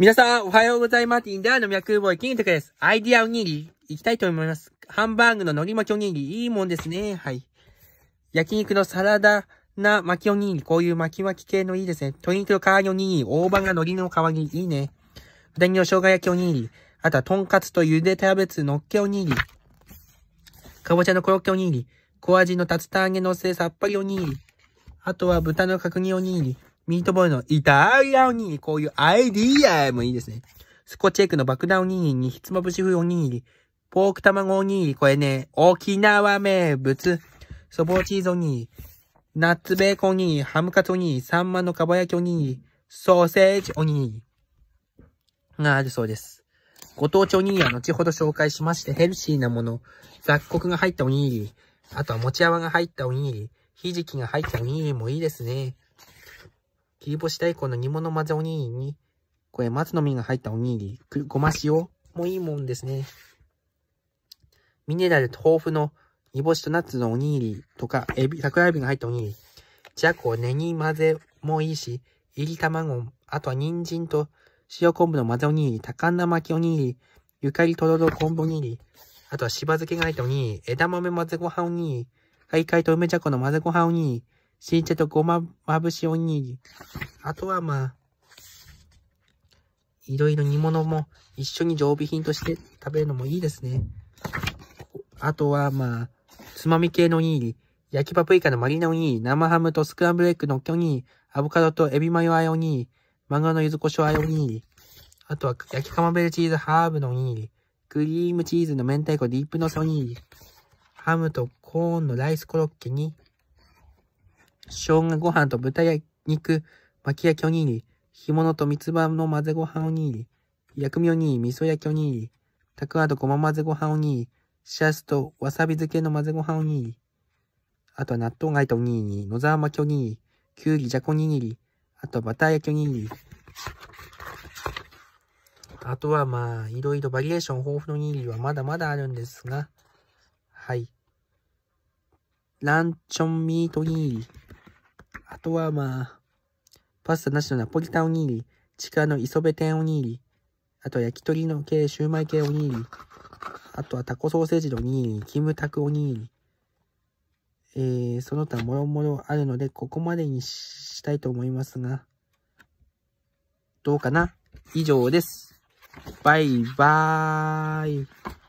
皆さん、おはようございます。インダーの脈ボイ、キントクです。アイディアおにぎり、いきたいと思います。ハンバーグの海苔巻きおにぎり、いいもんですね。はい。焼肉のサラダな巻きおにぎり、こういう巻き巻き系のいいですね。鶏肉の皮におにぎり、大葉が海苔の皮にいいね。豚肉の生姜焼きおにぎり、あとは、とんかつとゆでキャベツのっけおにぎり、かぼちゃのコロッケおにぎり、小味の竜田揚げのせいさっぱりおにぎり、あとは豚の角煮おにぎり、ミートボールのイタリアおにぎり、こういうアイディアもいいですね。スコチェックの爆弾おにぎりに、ひつまぶし風おにぎり、ポーク卵おにぎり、これね、沖縄名物、そぼうチーズおにぎり、ナッツベーコンおにぎり、ハムカツおにぎり、サンマのかば焼きおにぎり、ソーセージおにぎりがあるそうです。ご当地おにぎりは後ほど紹介しまして、ヘルシーなもの、雑穀が入ったおにぎり、あとは餅泡が入ったおにぎり、ひじきが入ったおにぎりもいいですね。切り干し大根の煮物混ぜおにぎりに、これ、松の実が入ったおにぎり、ごま塩もいいもんですね。ミネラル豊富の煮干しとナッツのおにぎりとか、エビ、桜エビが入ったおにぎり、じゃこ、ネギ混ぜもいいし、いり卵、あとは人参と塩昆布の混ぜおにぎり、高菜巻きおにぎり、ゆかりとろろ昆布おにぎり、あとはしば漬けが入ったおにぎり、枝豆混ぜご飯おにぎり、海海と梅じゃこの混ぜご飯おにぎり、新茶とごま、まぶしおにぎり。あとはまあ、いろいろ煮物も一緒に常備品として食べるのもいいですね。あとはまあ、つまみ系のおにぎり。焼きパプリカのマリナおにぎり。生ハムとスクランブルエッグのおにぎり。アボカドとエビマヨあえおにぎり。漫画の柚子胡椒あえおにぎり。あとは焼きカマベルチーズハーブのおにぎり。クリームチーズの明太子ディップのおにぎり。ハムとコーンのライスコロッケに生姜ご飯と豚や肉、巻き焼きおにぎり、干物と三つ葉の混ぜご飯おにぎり、薬味おにぎり、味噌焼きおにぎり、たくあんとごま混ぜご飯おにぎり、しらすとわさび漬けの混ぜご飯おにぎり、あとは納豆がいたおにぎり、野沢巻きおにぎり、きゅうりじゃこおにぎり、あとはバター焼きおにぎり、あとはまあ、いろいろバリエーション豊富のおにぎりはまだまだあるんですが、はい。ランチョンミートおにぎり、とはまあ、パスタなしのナポリタンおにぎり、地下の磯辺天おにぎり、あとは焼き鳥の系、シューマイ系おにぎり、あとはタコソーセージのおにぎり、キムタクおにぎり、えー、その他もろもろあるので、ここまでにしたいと思いますが、どうかな以上です。バイバーイ。